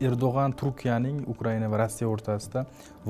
erdo'g'an turkiyaning ukraina va rossiya o'rtasida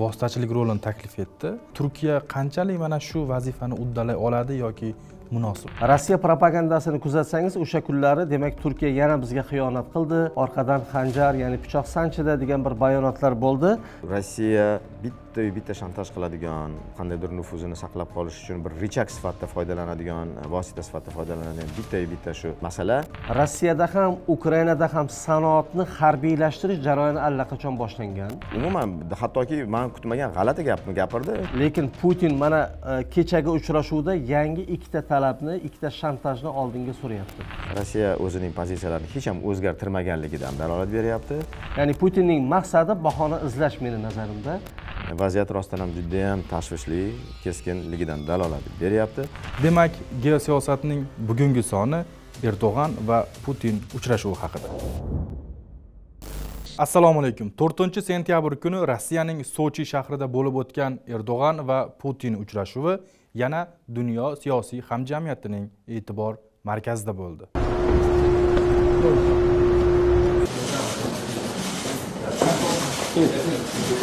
vositachilik rolini taklif etdi turkiya qanchalik mana shu vazifani uddalay oladi yoki munosib rossiya propagandasini kuzatsangiz o'sha kunlari demak turkiya yana bizga xiyonat qildi orqadan xanjar ya'ni pichoq sanchidi degan bir bayonotlar bo'ldi rossiya bitta bitta uy bitta shantaj qiladigan qandaydir nufuzini saqlab qolish uchun bir richak sifatida foydalanadigan vosita sifatida foydalanadigan bitta uy bitta shu masala rossiyada ham ukrainada ham sanoatni harbiylashtirish jarayoni allaqachon boshlangan umuman hattoki man kutmagan g'alati gapni gapirdi lekin putin mana e, kechagi uchrashuvda yangi ikkita talabni ikkita shantajni oldinga suryapti rossiya o'zining pozitsiyalarini hech ham o'zgartirmaganligidan dalolat beryapti ya'ni putinning maqsadi bahona izlash meni nazarimda vaziyat rostdan ham ham tashvishli keskinligidan dalolat beryapti demak geosiyosatning bugungi soni erdo'g'an va putin uchrashuvi haqida assalomu alaykum to'rtinchi sentyabr kuni rossiyaning sochi shahrida bo'lib o'tgan erdo'g'an va putin uchrashuvi yana dunyo siyosiy hamjamiyatining e'tibor markazida bo'ldi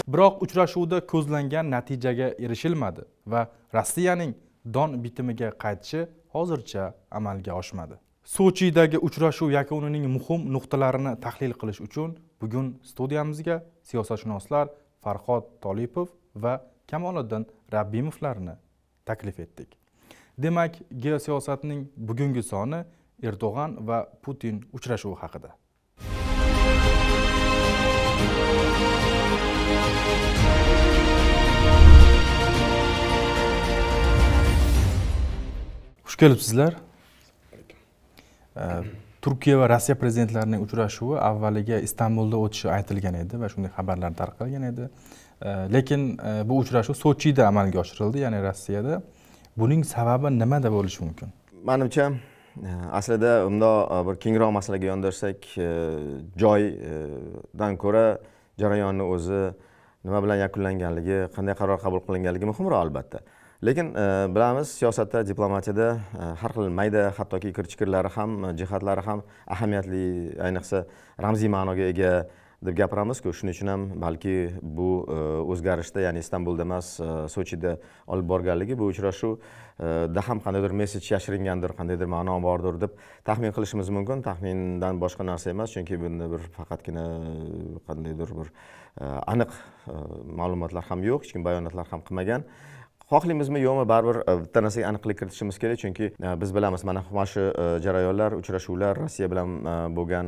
biroq uchrashuvda ko'zlangan natijaga erishilmadi va rossiyaning don bitimiga qaytishi hozircha amalga oshmadi sochidagi uchrashuv yakunining muhim nuqtalarini tahlil qilish uchun bugun studiyamizga siyosatshunoslar farhod tolipov va kamoliddin rabbimovlarni taklif etdik demak geosiyosatning bugungi soni erdo'g'an va putin uchrashuvi haqida kelibsizlar turkiya va rossiya prezidentlarining uchrashuvi avvaliga istanbulda o'tishi aytilgan edi va shunday xabarlar tarqalgan edi lekin e, bu uchrashuv sochida amalga oshirildi ya'ni rossiyada buning sababi nimada bo'lishi mumkin manimcha e, aslida bundoq e, bir kengroq masalaga yondashsak joydan ko'ra jarayonni o'zi nima bilan yakunlanganligi qanday qaror qabul qilinganligi muhimroq albatta lekin e, bilamiz siyosatda diplomatiyada e, har xil mayda hattoki kir chikirlari ham jihatlari ham ahamiyatli ayniqsa ramziy ma'noga ega deb gapiramizku shuning uchun ham balki bu e, o'zgarishda ya'ni istanbulda emas sochida olib borganligi bu uchrashuvda ham qandaydir messej yashiringandir qandaydir ma'no bordir deb taxmin qilishimiz mumkin taxmindan boshqa narsa emas chunki bunda bir faqatgina qandaydir bir aniq ma'lumotlar ham yo'q hech kim bayonotlar ham qilmagan xohlaymizmi yo'qmi baribir bitta e, narsaga aniqlik kiritishimiz kerak chunki e, biz bilamiz mana mana shu e, jarayonlar uchrashuvlar rossiya bilan bo'lgan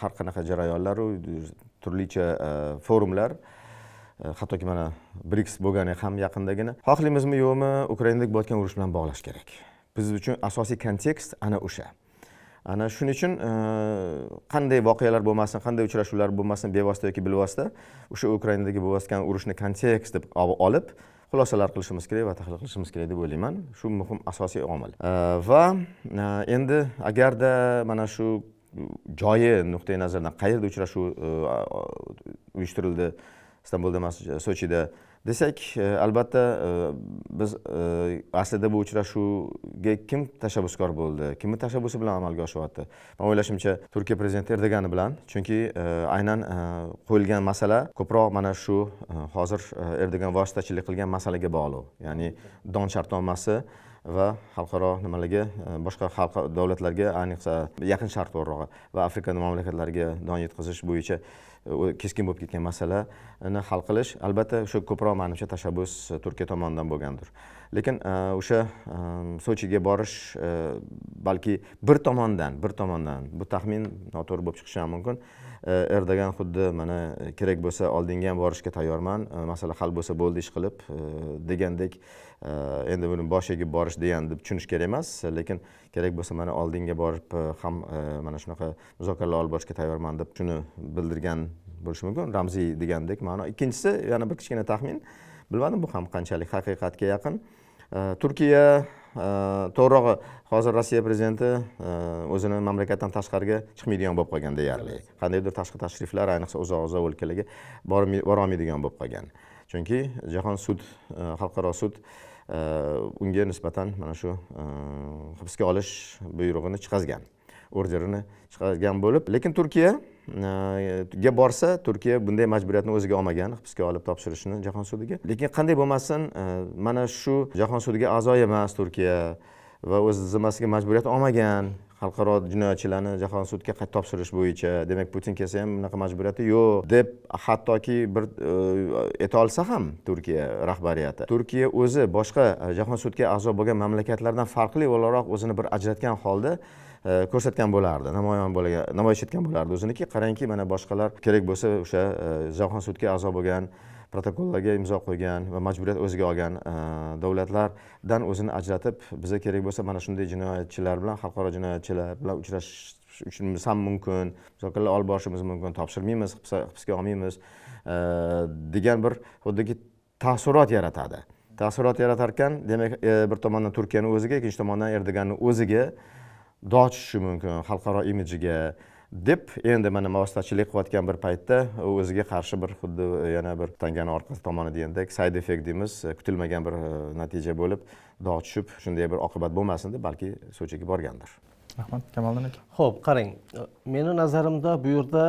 har qanaqa jarayonlaru turlicha forumlar hattoki mana briks bo'lgani ham yaqindagina xohlaymizmi yo'qmi ukrainadagi bo'layotgan urush bilan bog'lash kerak biz uchun asosiy kontekst ana o'sha ana shuning uchun qanday voqealar bo'lmasin qanday uchrashuvlar bo'lmasin bevosita yoki bilvosita o'sha ukrainadagi bo'layotgan urushni kontekst deb olib xulosalar qilishimiz kerak va tahlil qilishimiz kerak deb o'ylayman shu muhim asosiy omil va e, endi agarda mana shu joyi nuqtai nazardan qayerda uchrashuv e, uyushtirildi istanbulda emas sochida desak e, albatta e, biz e, aslida bu uchrashuvga kim tashabbuskor bo'ldi kimni tashabbusi bilan amalga oshyapti man o'ylashimcha turkiya prezidenti erdogani bilan chunki aynan qo'yilgan masala ko'proq mana shu hozir erdogan vositachilik qilgan masalaga bog'liq ya'ni don shartnomasi va xalqaro nimalarga boshqa xalq davlatlarga ayniqsa yaqin sharq to'g'rirog'i va afrika mamlakatlariga don yetkazish bo'yicha keskin bo'lib ketgan masalani hal qilish albatta o'sha ko'proq manimcha tashabbus e, turkiya tomonidan bo'lgandir lekin e, o'sha e, sochiga borish balki bir tomondan bir tomondan bu taxmin noto'g'ri bo'lib chiqishi ham mumkin erdogan xuddi mana kerak bo'lsa oldinga ham borishga tayyorman masala hal bo'lsa bo'ldi ish qilib degandek endi buni bosh egib borish degan deb tushunish kerak emas lekin kerak bo'lsa mana oldinga borib ham mana shunaqa muzokaralar olib borishga tayyorman deb shuni bildirgan bo'lishi mumkin ramziy degandek ma'no ikkinchisi yana bir kichkina taxmin bilmadim bu ham qanchalik haqiqatga yaqin turkiya to'g'rirog'i hozir rossiya prezidenti o'zini mamlakatdan tashqariga chiqmaydigan bo'lib qolgan deyarli qandaydir tashqi tashriflar ayniqsa uzoq uzoq o'lkalarga borolmaydigan bo'lib qolgan chunki jahon sud xalqaro sud unga nisbatan mana shu hibsga olish buyrug'ini chiqazgan orderini chiqargan bo'lib lekin turkiya Э, ga borsa turkiya bunday majburiyatni o'ziga olmagan hibsga olib topshirishni jahon sudiga lekin qanday bo'lmasin e, mana shu jahon sudiga a'zo emas turkiya va o'z zimmasiga majburiyat olmagan xalqaro jinoyatchilarni jahon sudiga qayta topshirish bo'yicha demak putin kelsa ham bunaqa majburiyati yo'q deb hattoki bir eta olsa ham turkiya rahbariyati turkiya o'zi boshqa e, jahon sudiga a'zo bo'lgan mamlakatlardan farqli o'laroq o'zini bir ajratgan holda e, ko'rsatgan bo'lardi namoyon namoyish etgan bo'lardi o'ziniki qarangki mana boshqalar kerak bo'lsa o'sha e, jahon sudiga a'zo bo'lgan protokollarga imzo qo'ygan va majburiyat o'ziga olgan e, davlatlardan o'zini ajratib biza kerak bo'lsa mana shunday jinoyatchilar bilan xalqaro jinoyatchilar bilan uchrashish uchun ham mumkin muzokaralar olib borishimiz mumkin topshirmaymiz hibsga olmaymiz e, degan bir xuddiki taassurot yaratadi taassurot yaratar ekan demak e, bir tomondan turkiyani o'ziga ikkinchi tomondan erdo'g'anni o'ziga dog' tushishi mumkin xalqaro imijiga deb endi mana vositachilik qilayotgan bir paytda u o'ziga qarshi bir xuddi e, yana bir tangani orqasi tomoni degandek sayd effekt deymiz e, kutilmagan bir e, natija bo'lib dog' tushib shunday bir oqibat bo'lmasin deb balki sochiga borgandir rahmat kamoliddin aka ho'p qarang meni nazarimda bu yerda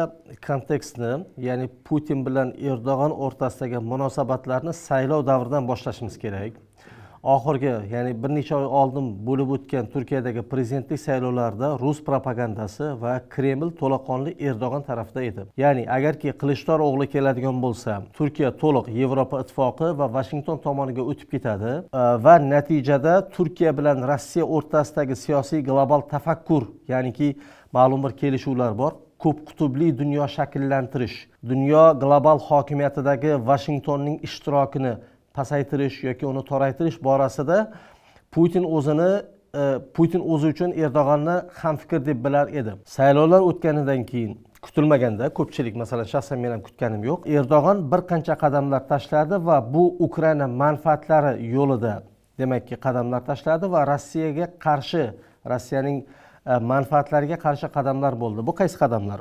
kontekstni ya'ni putin bilan erdo'g'on o'rtasidagi munosabatlarni saylov davridan boshlashimiz kerak oxirgi ya'ni bir necha oy oldin bo'lib o'tgan turkiyadagi prezidentlik saylovlarida rus propagandasi va kreml to'laqonli erdo'g'on tarafida edi ya'ni agarki qilichdor o'g'li keladigan bo'lsa turkiya to'liq yevropa ittifoqi va vashington tomoniga o'tib ketadi e, va natijada turkiya bilan rossiya o'rtasidagi siyosiy global tafakkur ya'niki ma'lum bir kelishuvlar bor ko'p qutubli dunyo shakllantirish dunyo global hokimiyatidagi vashingtonning ishtirokini pasaytirish yoki uni toraytirish borasida putin o'zini e, putin o'zi uchun erdo'g'onni hamfikr deb bilar edi saylovlar o'tganidan keyin kutilmaganda ko'pchilik masalan shaxsan men ham kutganim yo'q erdo'g'on bir qancha qadamlar tashladi va bu ukraina manfaatlari yo'lida demakki qadamlar tashladi va rossiyaga qarshi rossiyaning e, manfaatlariga qarshi qadamlar bo'ldi bu qaysi qadamlar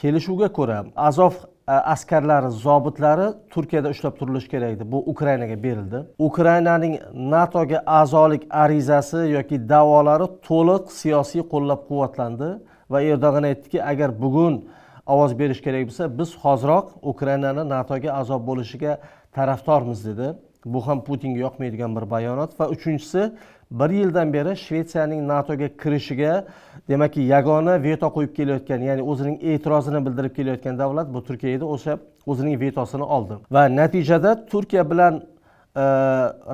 kelishuvga ko'ra azov e, askarlari zobitlari turkiyada ushlab turilishi kerak edi bu ukrainaga berildi ukrainaning natoga a'zolik arizasi yoki davolari to'liq siyosiy qo'llab quvvatlandi va erdo'g'on aytdiki agar bugun ovoz berish kerak bo'lsa biz hoziroq ukrainani natoga a'zo bo'lishiga tarafdormiz dedi bu ham putinga yoqmaydigan bir bayonot va uchinchisi bir yildan beri shvetsiyaning natoga kirishiga demakki yagona veto qo'yib kelayotgan ya'ni o'zining e'tirozini bildirib kelayotgan davlat bu turkiya edi o'sha o'zining vetosini oldi va natijada turkiya bilan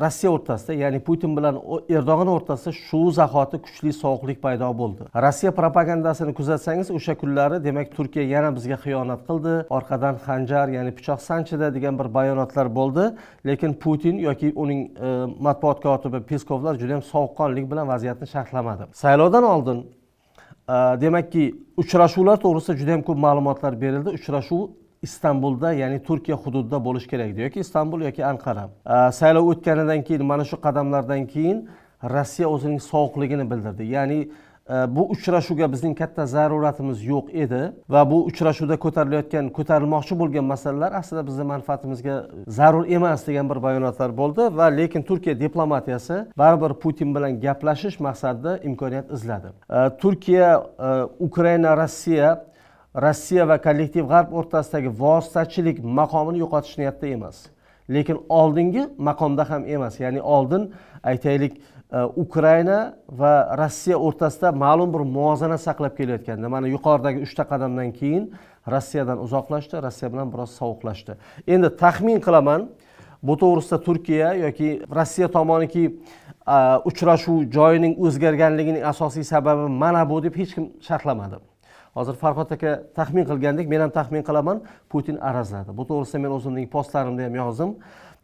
rossiya o'rtasida ya'ni putin bilan erdo'g'an o'rtasida shu zahoti kuchli sovuqlik paydo bo'ldi rossiya propagandasini kuzatsangiz o'sha kunlari demak turkiya yana bizga xiyonat qildi orqadan xanjar ya'ni pichoq sanchida degan bir bayonotlar bo'ldi lekin putin yoki uning e, matbuot kotibi peskovlar juda sovuqqonlik bilan vaziyatni sharhlamadi saylovdan oldin e, demakki uchrashuvlar to'g'risida juda yam ko'p ma'lumotlar berildi uchrashuv istanbulda ya'ni turkiya hududida bo'lishi kerak yoki istanbul yoki anqara saylov o'tganidan keyin mana shu qadamlardan keyin rossiya o'zining sovuqligini bildirdi ya'ni bu uchrashuvga bizning katta zaruratimiz yo'q edi va bu uchrashuvda ko'tarilayotgan ko'tarilmoqchi bo'lgan masalalar aslida bizni manfaatimizga zarur emas degan bir bayonotlar bo'ldi va lekin turkiya diplomatiyasi baribir putin bilan gaplashish maqsadida imkoniyat izladi turkiya ukraina rossiya rossiya va kollektiv g'arb o'rtasidagi vositachilik maqomini yo'qotish niyatida emas lekin oldingi maqomda ham emas ya'ni oldin aytaylik e, ukraina va rossiya o'rtasida ma'lum bir muvozana saqlab kelayotganda mana yuqoridagi uchta qadamdan keyin rossiyadan uzoqlashdi rossiya bilan biroz sovuqlashdi endi taxmin qilaman bu to'g'risida turkiya yoki rossiya tomoniki e, uchrashuv joyining o'zgarganligining asosiy sababi mana bu deb hech kim sharhlamadi hozir farhod aka taxmin qilgandek men ham taxmin qilaman putin arazladi bu to'g'risida men o'zimning postlarimda ham yozdim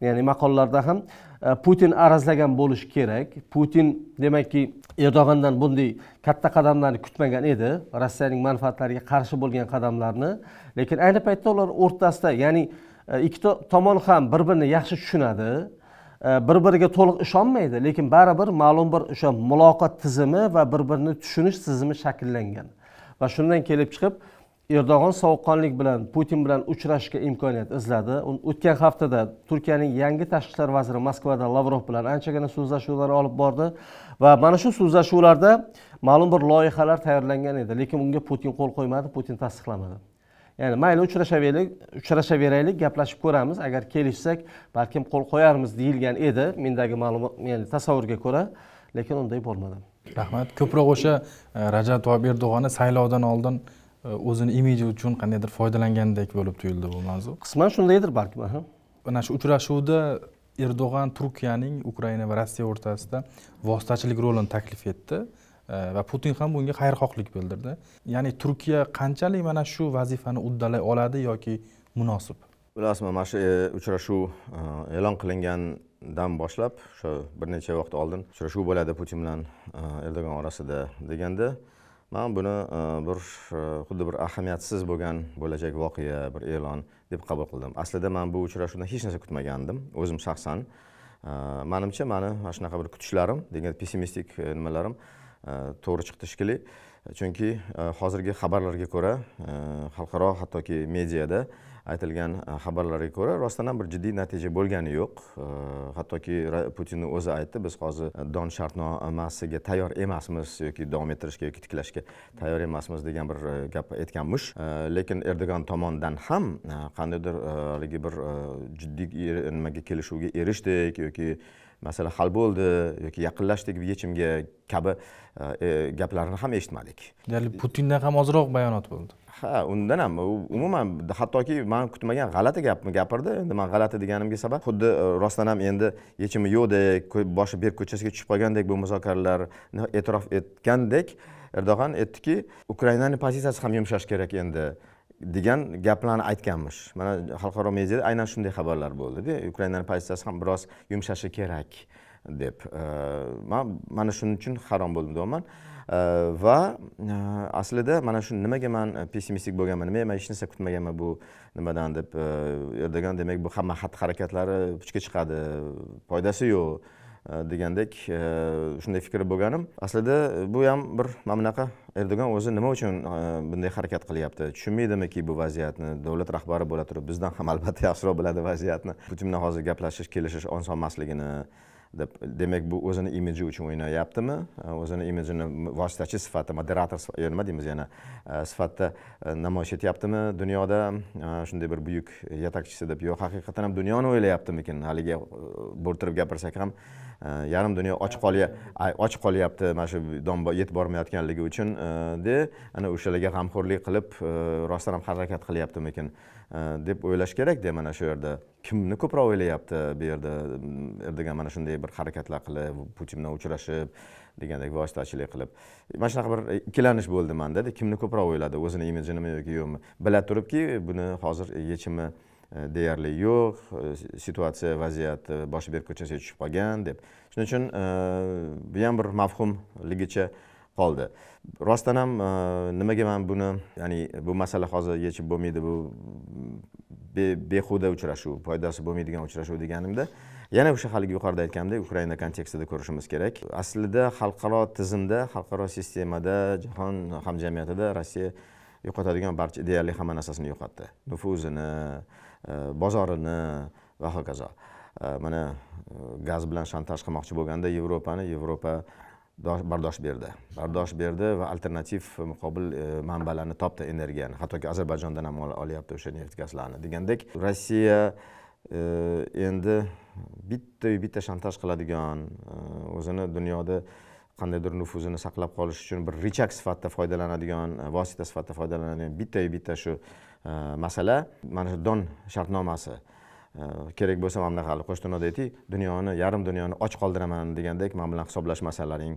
ya'ni maqolalarda ham e, putin arazlagan bo'lishi kerak putin demakki erdo'g'andan bunday katta qadamlarni kutmagan edi rossiyaning manfaatlariga qarshi bo'lgan qadamlarni lekin ayni paytda ular o'rtasida ya'ni e, ikki tomon ham bir birini yaxshi tushunadi e, bir biriga to'liq ishonmaydi lekin baribir ma'lum bir o'sha muloqot tizimi va bir birini tushunish tizimi shakllangan va shundan kelib chiqib erdo'g'on sovuqqonlik bilan putin bilan uchrashishga imkoniyat izladi o'tgan haftada turkiyaning yangi tashqi ishlar vaziri moskvada lavrov bilan anchagina so'zlashuvlar olib bordi va mana shu so'zlashuvlarda ma'lum bir loyihalar tayyorlangan edi lekin unga putin qo'l qo'ymadi putin tasdiqlamadi ya'ni mayli uchrashaveraylik uchrashaveraylik gaplashib ko'ramiz agar kelishsak balkim qo'l qo'yarmiz deyilgan edi mendagi ma'lumot ya'ni tasavvurga ko'ra lekin unday bo'lmadi rahmat ko'proq o'sha e, rajab toyyib erdo'g'onni saylovdan oldin e, o'zini imiji uchun qandaydir foydalangandek bo'lib tuyuldi bu mavzu qisman shundaydir balki mana shu uchrashuvda erdo'g'an turkiyaning ukraina va rossiya o'rtasida vositachilik rolini taklif etdi e, va putin ham bunga xayrixohlik bildirdi ya'ni turkiya qanchalik mana shu vazifani uddalay oladi yoki munosib bilasizmi mana shu uchrashuv e'lon qilingan dan boshlab o'sha bir necha vaqt oldin uchrashuv bo'ladi putin bilan e, erdogan orasida deganda man buni e, bir e, xuddi bir ahamiyatsiz bo'lgan bo'lajak voqea bir e'lon deb qabul qildim aslida man bu uchrashuvdan hech narsa kutmagandim o'zim shaxsan manimcha mani mana shunaqa bir kutishlarim degan pessimistik nimalarim to'g'ri chiqdi shekilli chunki hozirgi xabarlarga ko'ra xalqaro hattoki mediada aytilgan e, xabarlarga ko'ra rostdan ham bir jiddiy natija bo'lgani yo'q e, hattoki putinni o'zi aytdi biz hozir don shartnomasiga tayyor emasmiz yoki davom ettirishga yoki tiklashga tayyor emasmiz degan bir e, gap aytganmish lekin erdogan tomonidan ham qandaydir haligi bir jiddiy er, nimaga kelishuvga erishdik yoki masala hal bo'ldi yoki yaqinlashdik yechimga kabi gaplarni ham eshitmadik ya'ni putindan ham ozroq bayonot bo'ldi ha undan ham umuman hattoki man kutmagan g'alati gapni gapirdi endi man g'alati deganimga sabab xuddi e, rostdan ham endi yechimi yo'qdek boshi berk ko'chasiga tushib qolgandek bu muzokaralarni e'tirof etgandek erdo'g'an aytdiki ukrainani pozitsiyasi ham yumshash kerak endi degan gaplarni aytganmish mana xalqaro mediada aynan shunday xabarlar bo'ldida ukrainani pozitsiyasi ham biroz yumshashi kerak deb e, man mana shuning uchun hayron bo'ldim deyapman va aslida mana shu nimaga man pessimistik bo'lganman nimaga man hech narsa kutmaganman bu nimadan deb erdogan demak bu hamma xatti harakatlari puchga chiqadi foydasi yo'q degandek shunday fikr bo'lganim aslida bu ham bir mana bunaqa erdogan o'zi nima uchun bunday harakat qilyapti tushunmaydimiki bu vaziyatni davlat rahbari bo'la turib bizdan ham albatta yaxshiroq biladi vaziyatni putin bilan hozir gaplashish kelishish oson emasligini deb demak bu o'zini imiji uchun o'ynayaptimi o'zini imijini vositachi sifatida moderator nima deymiz yana sifatida e, namoyish etyaptimi dunyoda shunday bir buyuk yetakchisi deb yo haqiqatdan ham dunyoni o'ylayaptimikin haligi e, bo'rtirib gapirsak ham yarim dunyo ochiq qolya och qolyapti mana shu yetib bormayotganligi uchun e, de ana o'shalarga g'amxo'rlik qilib e, rostdan ham harakat qilyaptimikin e, deb o'ylash kerakda mana shu yerda kimni ko'proq o'ylayapti bu yerda mm, erdogan mana shunday bir harakatlar qilib putin bilan uchrashib degandek vositachilik qilib mana shunaqa bir ikkilanish bo'ldi manda kimni ko'proq o'yladi o'zini imijinimi yoki yo'qmi bila turibki buni hozir yechimi Э, deyarli yo'q e, situatsiya vaziyati e, boshi berk ko'chasiga tushib qolgan deb shuning uchun e, bu ham bir mavhumligicha qoldi rostdan ham nimaga man buni ya'ni bu masala hozir yechib bo'lmaydi bu behuda uchrashuv foydasi bo'lmaydigan uchrashuv deganimda yana o'sha haligi yuqorida aytganimdek ukraina kontekstida ko'rishimiz kerak aslida xalqaro tizimda xalqaro sistemada jahon hamjamiyatida rossiya yo'qotadigan barcha deyarli hamma narsasini yo'qotdi nufuzini e, bozorini va hokazo e, mana e, gaz bilan shantaj qilmoqchi bo'lganda yevropani yevropa bardosh berdi bardosh berdi va alternativ muqobil manbalarni topdi energiyani hattoki ozarbayjondan ham olyapti o'sha neft gazlarni degandek rossiya endi bittayu bitta shantaj qiladigan o'zini dunyoda qandaydir nufuzini saqlab qolish uchun bir richak sifatida foydalanadigan e, vosita sifatida foydalanadigan bittayu bitta shu e, masala mana shu don shartnomasi e, kerak bo'lsa mana bunaqa hali qo'shtirnoda ayting dunyoni yarim dunyoni och qoldiraman degandek mana bilan hisoblash masalaring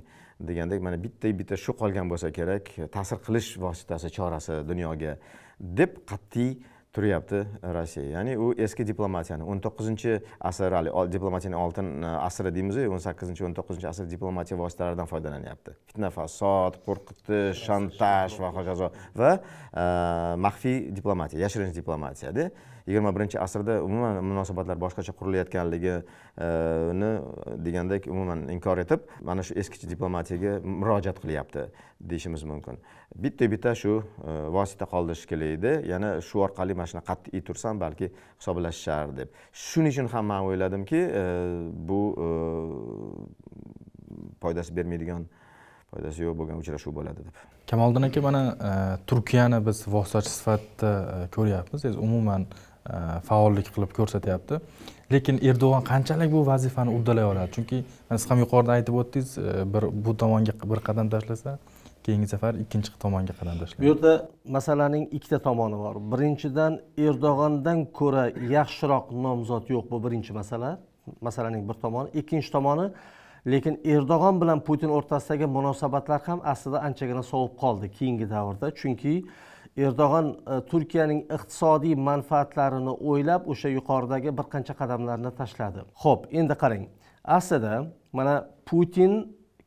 degandek mana bitta bitta shu qolgan bo'lsa kerak ta'sir qilish vositasi chorasi dunyoga deb qat'iy turyapti e, rossiya ya'ni u eski diplomatiyani o'n to'qqizinchi asr hali diplomatiyani oltin e, asri deymizu o'n sakkizinchi o'n to'qqizinchi asr diplomatiya vositalaridan foydalanyapti fitna fasod qo'rqitish shantaj va hokazo va e, maxfiy diplomatiya yashirinch diplomatiyada yigirma birinchi asrda umuman munosabatlar boshqacha qurilayotganligini eh, degandek umuman inkor etib mana shu eskicha diplomatiyaga murojaat qilyapti deyishimiz mumkin bitta bitta shu eh, vosita qoldirish kerak edi yana shu orqali mana shunaqa qat'iy tursam balki hisoblashishar deb shuning uchun ham man o'yladimki eh, bu foydasi bermaydigan foydasi yo'q bo'lgan uchrashuv bo'ladi deb kamoliddin aka mana turkiyani biz vositachi sifatida ko'ryapmiz umuman Э, faollik qilib ko'rsatyapti lekin erdo'g'on qanchalik bu vazifani uddalay oladi chunki siz ham yuqorida aytib o'tdingiz e, bir bu tomonga bir qadam tashlasa keyingi safar ikkinchi tomonga qadam tashlaydi bu yerda masalaning ikkita tomoni bor birinchidan erdo'g'ondan ko'ra yaxshiroq nomzod yo'q bu birinchi masala masalaning bir tomoni ikkinchi tomoni lekin erdo'g'on bilan putin o'rtasidagi munosabatlar ham aslida anchagina sovib qoldi keyingi davrda chunki uh, erdo'g'on e, turkiyaning iqtisodiy manfaatlarini o'ylab o'sha yuqoridagi bir qancha qadamlarni tashladi ho'p endi qarang aslida mana putin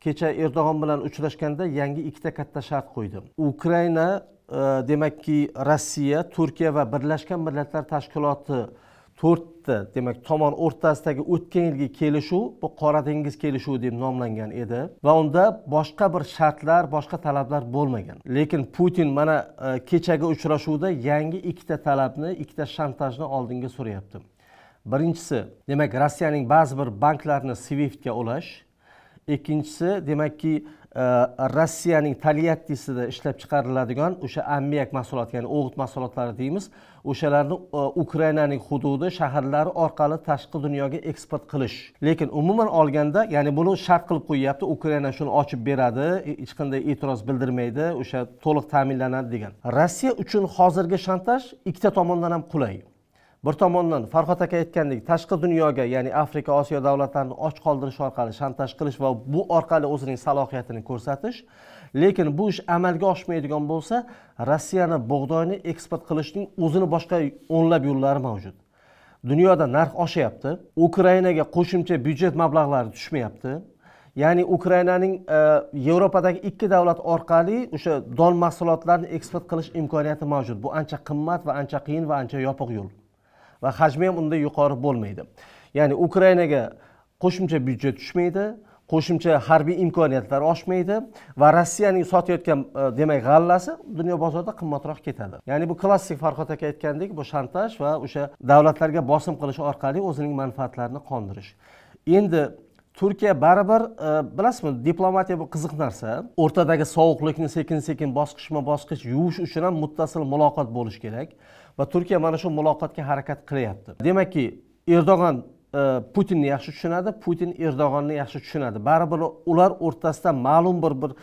kecha erdo'g'on bilan uchrashganda yangi ikkita katta shart qo'ydi ukraina e, demakki rossiya turkiya va birlashgan millatlar tashkiloti to'rtta demak tomon o'rtasidagi o'tgan yilgi kelishuv bu qora dengiz kelishuvi deb nomlangan edi va unda boshqa bir shartlar boshqa talablar bo'lmagan lekin putin mana e, kechagi uchrashuvda yangi ikkita talabni ikkita shantajni oldinga suryapti birinchisi demak rossiyaning ba'zi bir banklarini swiftga ulash ikkinchisi demakki e, rossiyaning taliyattisida ishlab chiqariladigan o'sha ammiak mahsulot ya'ni o'g'it mahsulotlari deymiz o'shalarni e, ukrainaning hududi shaharlari orqali tashqi dunyoga eksport qilish lekin umuman olganda ya'ni buni shart qilib qo'yyapti ukraina shuni ochib beradi e, hech qanday e'tiroz bildirmaydi o'sha to'liq ta'minlanadi degan rossiya uchun hozirgi shantaj ikkita tomondan ham qulay bir tomondan farhod aka aytgandek tashqi dunyoga ya'ni afrika osiyo davlatlarini och qoldirish orqali shantaj qilish va bu orqali o'zining salohiyatini ko'rsatish lekin bu ish amalga oshmaydigan bo'lsa rossiyani bug'doyni eksport qilishning o'zini boshqa o'nlab yo'llari mavjud dunyoda narx oshyapti ukrainaga qo'shimcha byudjet mablag'lari tushmayapti ya'ni ukrainaning e, yevropadagi ikki davlat orqali o'sha don mahsulotlarini eksport qilish imkoniyati mavjud bu ancha qimmat va ancha qiyin va ancha yopiq yo'l va hajmi ham unday yuqori bo'lmaydi ya'ni ukrainaga qo'shimcha byudjet tushmaydi qo'shimcha harbiy imkoniyatlar oshmaydi va rossiyaning sotayotgan e, demak g'allasi dunyo bozorida qimmatroq ketadi ya'ni bu klassik farhod aka aytgandek bu shantaj va o'sha davlatlarga bosim qilish orqali o'zining manfaatlarini qondirish endi turkiya baribir e, bilasizmi diplomatiya bu qiziq narsa o'rtadagi sovuqlikni sekin sekin bosqichma bosqich yuvish uchun ham muttasil muloqot bo'lishi kerak va turkiya mana shu muloqotga harakat qilyapti demakki erdo'g'an e, putinni yaxshi tushunadi putin erdo'g'onni yaxshi tushunadi baribir ular o'rtasida ma'lum bir bir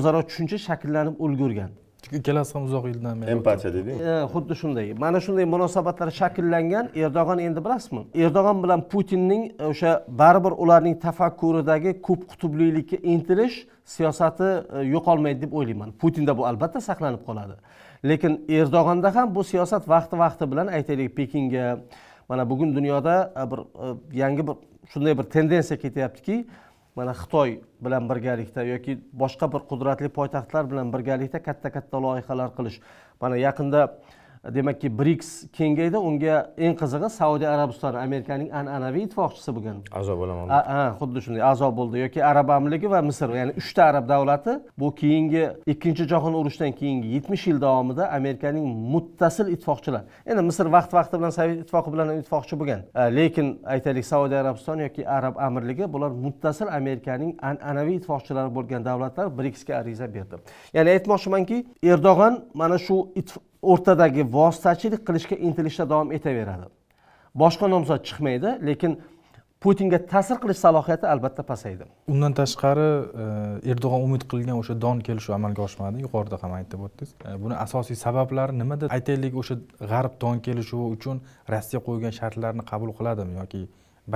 o'zaro tushuncha shakllanib ulgurgan ikkalasi ham uzoq yildan beri empatiya deding xuddi shunday mana shunday munosabatlar shakllangan erdo'g'on endi bilasizmi erdo'g'on bilan putinning e, o'sha baribir ularning tafakkuridagi ko'p qutblilikka intilish siyosati e, yo'qolmaydi deb o'ylayman putinda bu albatta saqlanib qoladi lekin erdo'g'onda ham bu siyosat vaqti vaqti bilan aytaylik pekinga mana bugun dunyoda e, bir yangi bir shunday bir tendensiya ketyaptiki mana xitoy bilan birgalikda yoki boshqa bir qudratli poytaxtlar bilan birgalikda katta katta loyihalar qilish mana yaqinda demakki briks kengaydi unga eng qizig'i saudiya arabistoni amerikaning an'anaviy ittifoqchisi bo'lgan a'zo bo'laman ha xuddi shunday a'zo bo'ldi yoki arab amirligi va misr ya'ni uchta arab davlati bu keyingi ikkinchi jahon urushidan keyingi yetmish yil davomida amerikaning muttasil ittifoqchilar endi misr vaqt vaqti bilan sovet ittifoqi bilan ittifoqchi bo'lgan lekin aytaylik saudiya arabistoni yoki arab amirligi bular muttasil amerikaning an'anaviy ittifoqchilari bo'lgan davlatlar briksga ariza berdi ya'ni aytmoqchimanki erdo'g'on mana shu o'rtadagi vositachilik qilishga intilishda davom etaveradi boshqa nomzod chiqmaydi lekin putinga ta'sir qilish salohiyati albatta pasaydi undan tashqari e, erdo'g'on umid qilgan o'sha don kelishuv amalga oshmadi yuqorida ham aytib o'tdingiz e, buni asosiy sabablari nimada aytaylik o'sha g'arb don kelishuvi uchun rossiya qo'ygan shartlarni qabul qiladimi yoki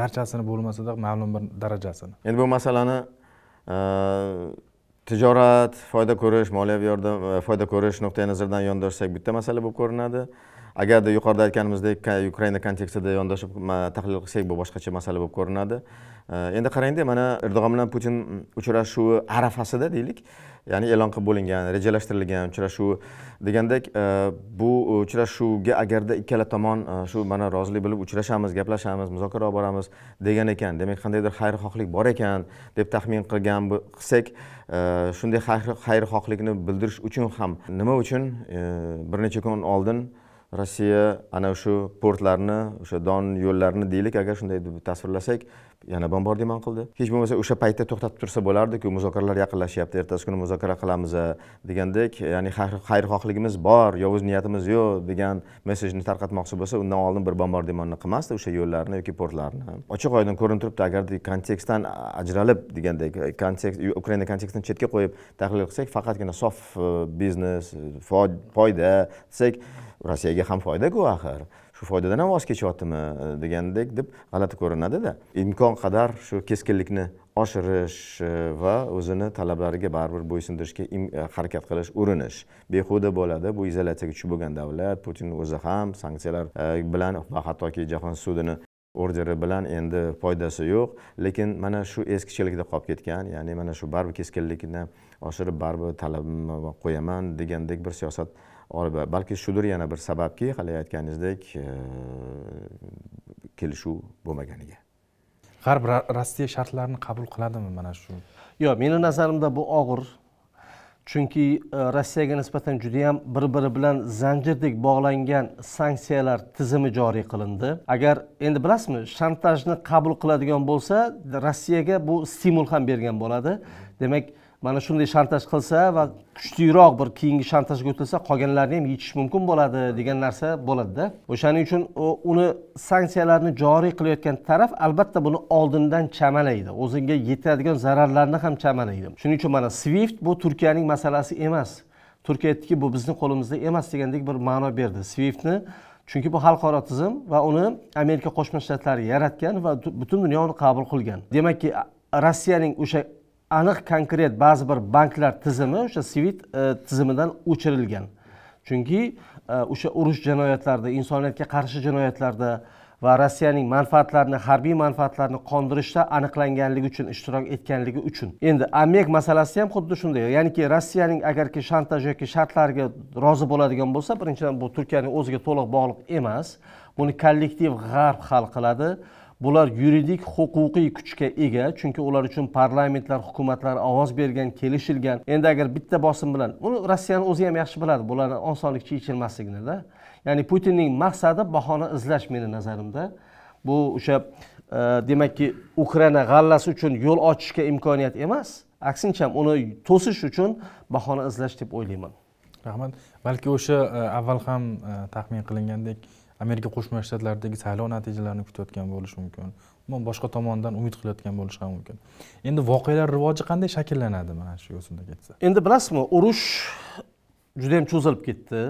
barchasini bo'lmasada ma'lum bir darajasini endi bu masalani e, tijorat foyda ko'rish moliyaviy yordam e, foyda ko'rish nuqtai nazaridan yondashsak bitta masala bo'lib ko'rinadi agarda yuqorida aytganimizdek ukraina kontekstida yondoshib tahlil qilsak bu boshqacha masala bo'lib ko'rinadi e, endi qarangda mana erdog'an bilan putin uchrashuvi arafasida deylik ya'ni e'lon qilib bo'lingan rejalashtirilgan uchrashuv degandek e, bu uchrashuvga agarda ikkala tomon e, shu mana rozilik bilib uchrashamiz gaplashamiz muzokara olib boramiz degan ekan demak qandaydir xayrixohlik bor ekan deb taxmin qilgan qilsak e, shunday xayrixohlikni bildirish uchun ham nima uchun bir necha kun oldin rossiya ana shu portlarni o'sha don yo'llarini deylik agar shunday deb tasvirlasak yana bombardimon qildi hech bo'lmasa o'sha paytda to'xtatib tursa bo'lardiku muzokaralar yaqinlashyapti ertasi kuni muzokara qilamiz e, degandek ya'ni xayrixohligimiz bor yovuz niyatimiz yo'q degan messejni tarqatmoqchi bo'lsa undan oldin bir bombardimonni qilmasdi o'sha yo'llarni yoki portlarni ochiq oydin ko'rinib turibdi agarda kontekstdan ajralib degandek kontekst ukraina kontekstini chetga qo'yib tahlil qilsak faqatgina sof e, biznes e, foyda desak rossiyaga ham foydaku axir foydadan ham voz kechyaptimi e, degandek deb g'alati ko'rinadida imkon qadar shu keskinlikni oshirish e, va o'zini talablariga baribir bo'ysundirishga e, harakat qilish urinish behuda bo'ladi bu izolyatsiyaga tushib bo'lgan davlat putin o'zi ham sanksiyalar bilan va hattoki jahon sudini orderi bilan endi foydasi yo'q lekin mana shu eskichilikda qolib ketgan ya'ni mana shu baribir keskinlikni oshirib baribir talab qo'yaman degandek bir siyosat olib balki shudir yana bir sababki hali aytganingizdek e, kelishuv bo'lmaganiga g'arb rossiya shartlarini qabul qiladimi mana shu yo'q meni nazarimda bu og'ir chunki e, rossiyaga nisbatan juda yam bir biri bilan zanjirdek bog'langan sanksiyalar tizimi joriy qilindi agar endi bilasizmi shantajni qabul qiladigan bo'lsa rossiyaga bu stimul ham bergan bo'ladi demak mana shunday shantaj qilsa va kuchliroq bir keyingi shantajga o'tilsa qolganlarni ham yechish mumkin bo'ladi degan narsa bo'ladida o'shaning uchun uni sanksiyalarni joriy qilayotgan taraf albatta buni oldindan chamalaydi o'ziga yetadigan zararlarni ham chamalaydi shuning uchun mana swift bu turkiyaning masalasi emas turkiya aytdiki bu bizni qo'limizda emas degandek bir ma'no berdi swiftni chunki bu xalqaro tizim va uni amerika qo'shma shtatlari yaratgan va butun dunyo uni qabul qilgan demakki rossiyaning o'sha aniq konkret ba'zi bir banklar tizimi o'sha svit e, tizimidan o'chirilgan chunki e, o'sha urush jinoyatlarida insoniyatga qarshi jinoyatlarda va rossiyaning manfaatlarini harbiy manfaatlarini qondirishda aniqlanganligi uchun ishtirok etganligi uchun endi amek masalasi ham xuddi shunday ya'niki rossiyaning agarki shantaj yoki shartlarga rozi bo'ladigan bo'lsa birinchidan bu turkiyaning o'ziga to'liq bog'liq emas buni kollektiv g'arb hal qiladi bular yuridik huquqiy kuchga ega chunki ular uchun parlamentlar hukumatlar ovoz bergan kelishilgan endi agar bitta bosim bilan uni rossiyani o'zi ham yaxshi biladi bularni osonlikcha yechilmasliginida ya'ni putinning maqsadi bahona izlash meni nazarimda bu o'sha e, demakki ukraina g'allasi uchun yo'l ochishga imkoniyat emas aksincha uni to'sish uchun bahona izlash deb o'ylayman rahmat balki o'sha e, avval ham e, taxmin qilingandek amerika qo'shma shtatlaridagi saylov natijalarini kutayotgan bo'lishi mumkin umuman boshqa tomondan umid qilayotgan bo'lishi ham mumkin endi voqealar rivoji qanday shakllanadi mana shu yo'sinda ketsa endi bilasizmi urush juda yam cho'zilib ketdi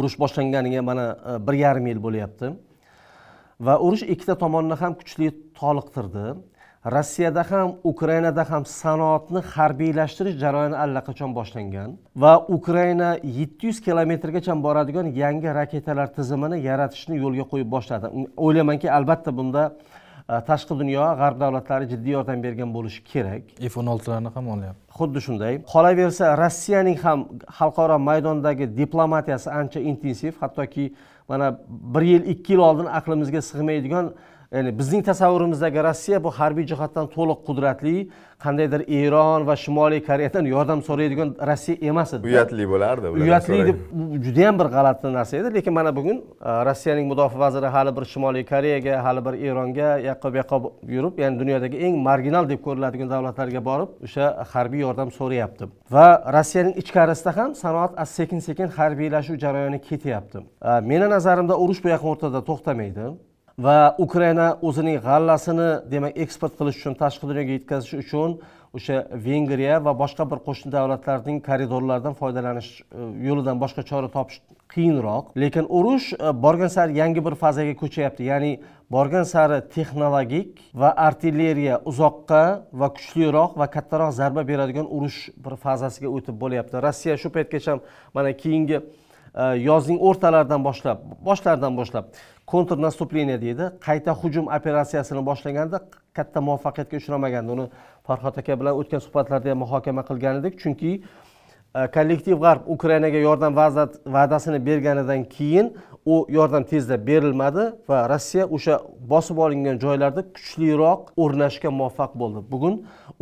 urush boshlanganiga mana e, bir yarim yil bo'lyapti va urush ikkita tomonni ham kuchli toliqtirdi rossiyada ham ukrainada ham sanoatni harbiylashtirish jarayoni allaqachon boshlangan va ukraina 700 yuz kilometrgacha boradigan yangi raketalar tizimini yaratishni yo'lga qo'yib boshladi o'ylaymanki albatta bunda e, tashqi dunyo g'arb davlatlari jiddiy yordam bergan bo'lishi kerak f o'n oltilarni ham olyapti xuddi shunday qolaversa rossiyaning ham xalqaro maydondagi diplomatiyasi ancha intensiv hattoki mana bir yil ikki yil oldin aqlimizga sig'maydigan ya'ni bizning tasavvurimizdagi rossiya bu harbiy jihatdan to'liq qudratli qandaydir eron va shimoliy koreyadan yordam so'raydigan rossiya emas edi uyatli bo'lardi uyatli deb judayam bir g'alati narsa edi lekin mana bugun e, rossiyaning mudofaa vaziri hali bir shimoliy koreyaga hali bir eronga bu yoqqa yurib ya'ni dunyodagi eng marginal deb ko'riladigan davlatlarga borib o'sha harbiy yordam so'rayapti va rossiyaning ichkarisida ham sanoat sekin sekin harbiylashuv jarayoni ketyapti e, meni nazarimda urush bu yaqin o'rtada to'xtamaydi va ukraina o'zining g'allasini demak eksport qilish uchun tashqi dunyoga yetkazish uchun o'sha vengriya va boshqa bir qo'shni davlatlarning koridorlaridan foydalanish e, yo'lidan boshqa chora topish qiyinroq lekin urush e, borgan sari yangi bir fazaga ko'chayapti ya'ni borgan sari texnologik va artilleriya uzoqqa va kuchliroq va kattaroq zarba beradigan urush bir fazasiga o'tib bo'lyapti rossiya shu paytgacha mana keyingi e, yozning o'rtalaridan boshlab boshlaridan boshlab kontrnastупление deydi qayta hujum operatsiyasini boshlaganda katta muvaffaqiyatga uchramagandi uni farhod aka bilan o'tgan suhbatlarda ham muhokama qilgan edik chunki e, kollektiv g'arb ukrainaga yordam va'dasini berganidan keyin u yordam tezda berilmadi va rossiya o'sha bosib olingan joylarda kuchliroq o'rnashga muvaffaq bo'ldi bugun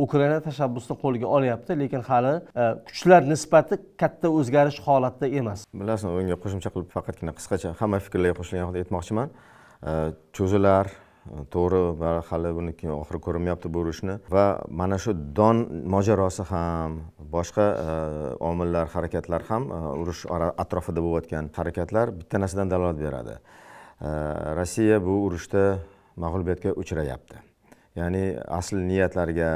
ukraina tashabbusni qo'lga olyapti lekin hali e, kuchlar nisbati katta o'zgarish holatda emas bilasizmi unga qo'shimcha qilib faqatgina qisqacha hamma fikrlarga qo'shilgan holda aytmoqchiman e, cho'zilar to'g'ri hali buni keyin oxiri ko'rinmayapti bu urushni va mana shu don mojarosi ham boshqa e, omillar harakatlar ham e, urush atrofida bo'layotgan harakatlar bitta narsadan dalolat beradi e, rossiya bu urushda mag'lubiyatga uchrayapti ya'ni asl niyatlariga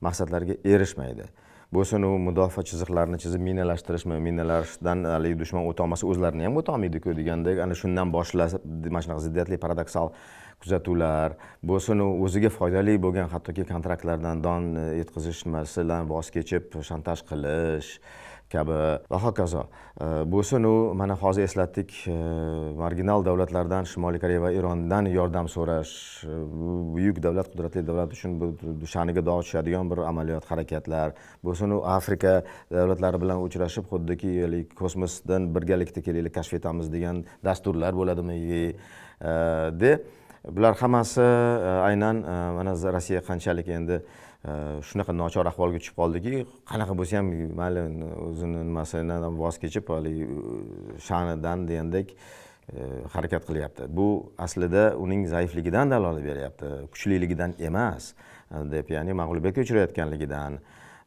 maqsadlariga erishmaydi bo'lsin u mudofaa chiziqlarini chizib minalashtirishmi minalashdan haligi dushman o'ta olmasa o'zlarini ham o'ta degandek ana shundan boshlab mana shunaqa ziddiyatli paradoksal kuzatuvlar bo'lsin u o'ziga foydali bo'lgan hattoki kontraktlardan don e, yetkazish nimasidan voz kechib shantaj qilish kabi va hokazo e, bo'lsin u mana hozir eslatdik e, marginal davlatlardan shimoliy koreya va erondan yordam so'rash buyuk davlat qudratli davlat uchun bu sha'niga dog' tushadigan bir amaliyot harakatlar bo'lsin u afrika davlatlari bilan uchrashib xuddiki kosmosdan birgalikda kelaylik kashf etamiz degan dasturlar bo'ladimi de bular hammasi e, aynan e, mana rossiya qanchalik endi e, shunaqa nochor ahvolga tushib qoldiki qanaqa bo'lsa ham mayli o'zini nimasidan voz kechib haligi sha'nidan degandek harakat qilyapti bu aslida uning zaifligidan dalolat beryapti kuchliligidan emas deb ya'ni mag'lubiyatga uchrayotganligidan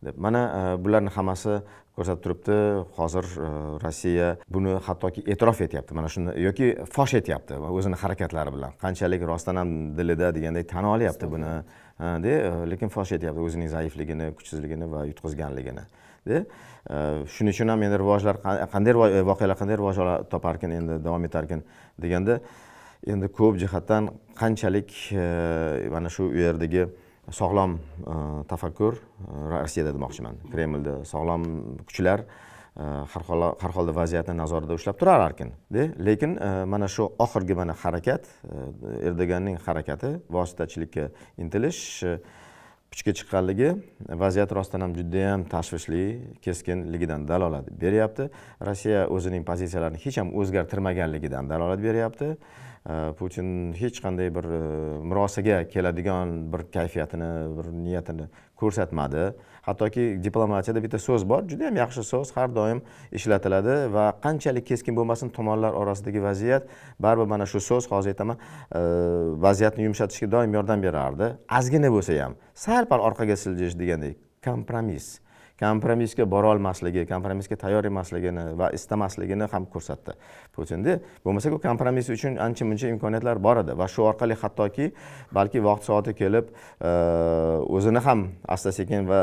deb mana e, bularni hammasi ko'rsatib turibdi hozir e, rossiya buni hattoki e'tirof etyapti mana shuni yoki fosh etyapti o'zini harakatlari bilan qanchalik rostdan ham dilida degandek tan olyapti buni e, de lekin fosh etyapti o'zining zaifligini kuchsizligini va yutqizganligini shuning uchun ham endi rivojlar qanday voqealar qanday rivoj toparkan endi davom etarkan deganda endi ko'p jihatdan qanchalik mana shu u yerdagi sog'lom e, tafakkur e, rossiyada demoqchiman kremlda sog'lom kuchlar e, har holda vaziyatni nazorida ushlab turar turararkinde lekin mana shu oxirgi mana harakat erdo'g'anning harakati vositachilikka intilish kuchga chiqqanligi vaziyat rostdan ham judayam tashvishli keskinligidan dalolat beryapti rossiya o'zining pozitsiyalarini hech ham o'zgartirmaganligidan dalolat beryapti putin э, hech qanday bir э, murosaga keladigan bir kayfiyatini bir niyatini ko'rsatmadi hattoki diplomatiyada bitta so'z bor juda yam yaxshi so'z har doim ishlatiladi va qanchalik keskin bo'lmasin tomonlar orasidagi vaziyat baribir mana shu so'z hozir aytaman e, vaziyatni yumshatishga doim yordam berardi ozgina bo'lsa ham sal pal orqaga siljish degandek kompromiss kompromissga borolmasligi kompromissga tayyor emasligini va istamasligini ham ko'rsatdi putinni bo'lmasa u kompromiss uchun ancha muncha imkoniyatlar bor edi va shu orqali hattoki balki vaqt soati kelib o'zini ham asta sekin va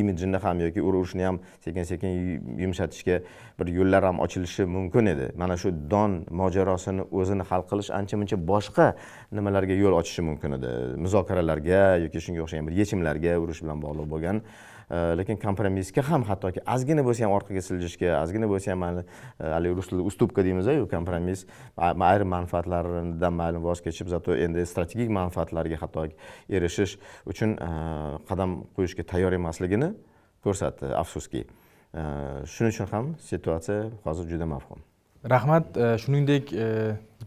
imijini ham yoki urushni ham sekin sekin yumshatishga bir yo'llar ham ochilishi mumkin edi mana shu don mojarosini o'zini hal qilish ancha muncha boshqa nimalarga yo'l ochishi mumkin edi muzokaralarga yoki shunga o'xshagan bir yechimlarga urush bilan bog'liq bo'lgan lekin kompromissga ham hattoki ozgina bo'lsa ham orqaga siljishga ozgina bo'lsa ham mana haligi rus tilida уступка deymizu kompromiss ayrim manfaatlardan mayli voz kechib zato endi strategik manfaatlarga hattoki erishish uchun qadam qo'yishga tayyor emasligini ko'rsatdi afsuski shuning uchun ham situatsiya hozir juda mavhum rahmat shuningdek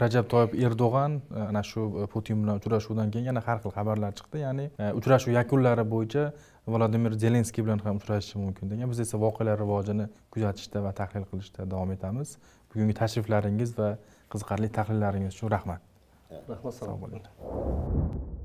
rajab toyib erdo'g'an ana shu putin bilan uchrashuvdan keyin yana har xil xabarlar chiqdi ya'ni э, uchrashuv yakunlari bo'yicha vladimir zelenskiy bilan ham uchrashishi mumkin degan biz esa voqealar rivojini kuzatishda va tahlil qilishda davom etamiz bugungi tashriflaringiz va qiziqarli tahlillaringiz uchun rahmat rahmat sog' bo'ling